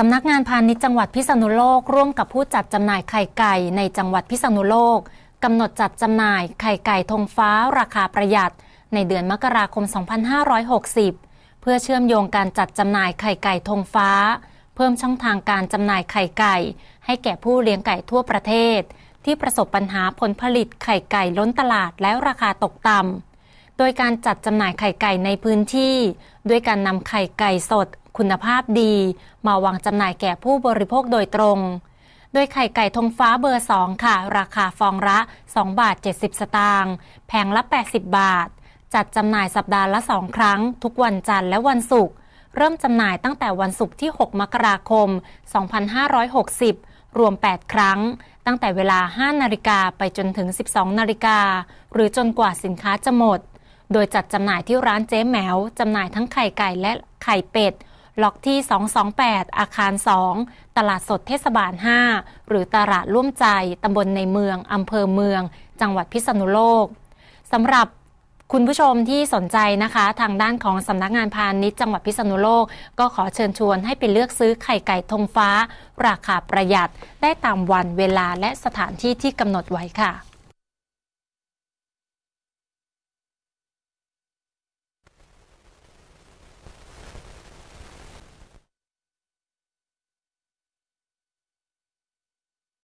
สำนักงานพาณิชย์จังหวัดพิษณุโลกร่วมกับผู้จัดจำหน่ายไข่ไก่ ในจังหวัดพิษณุโลกกำหนดจัดจำหน่ายไข่ไก่ธงฟ้า ราคาประหยัด ในเดือนมกราคม 2560 เพื่อเชื่อมโยงการจัดจำหน่ายไข่ไก่ธงฟ้า เพิ่มช่องทางการจำหน่ายไข่ไก่ ให้แก่ผู้เลี้ยงไก่ทั่วประเทศ ที่ประสบปัญหาผลผลิตไข่ไก่ล้นตลาดแล้วราคาตกต่ำโดยการจัดจำหน่ายไข่ไก่ในพื้นที่ ด้วยการนำไข่ไก่สดคุณภาพดี มาวางจำหน่ายแก่ผู้บริโภคโดยตรง โดยไข่ไก่ทงฟ้าเบอร์2ค่ะราคาฟองละ2บาท70 สตางค์แพงละ 80 บาท จัดจำหน่ายสัปดาห์ละ 2 ครั้ง ทุกวันจันทร์และวันศุกร์เริ่มจำหน่ายตั้งแต่วันศุกร์ที่ 6 มกราคม 2560 รวม 8 ครั้ง ตั้งแต่เวลา5นาฬิกาไปจนถึง 12นาฬิกาหรือจนกว่าสินค้าจะหมดโดยจัดจำหน่ายที่ร้านเจ๊แมว จำหน่ายทั้งไข่ไก่และไข่เป็ด ล็อกที่ 228 อาคาร 2 ตลาดสดเทศบาล 5 หรือตลาดร่วมใจ ตำบลในเมือง อำเภอเมือง จังหวัดพิษณุโลก สำหรับคุณผู้ชมที่สนใจนะคะ ทางด้านของสำนักงานพาณิชย์จังหวัดพิษณุโลก ก็ขอเชิญชวนให้ไปเลือกซื้อไข่ไก่ธงฟ้า ราคาประหยัดได้ตามวันเวลาและสถานที่ที่กำหนดไว้ค่ะ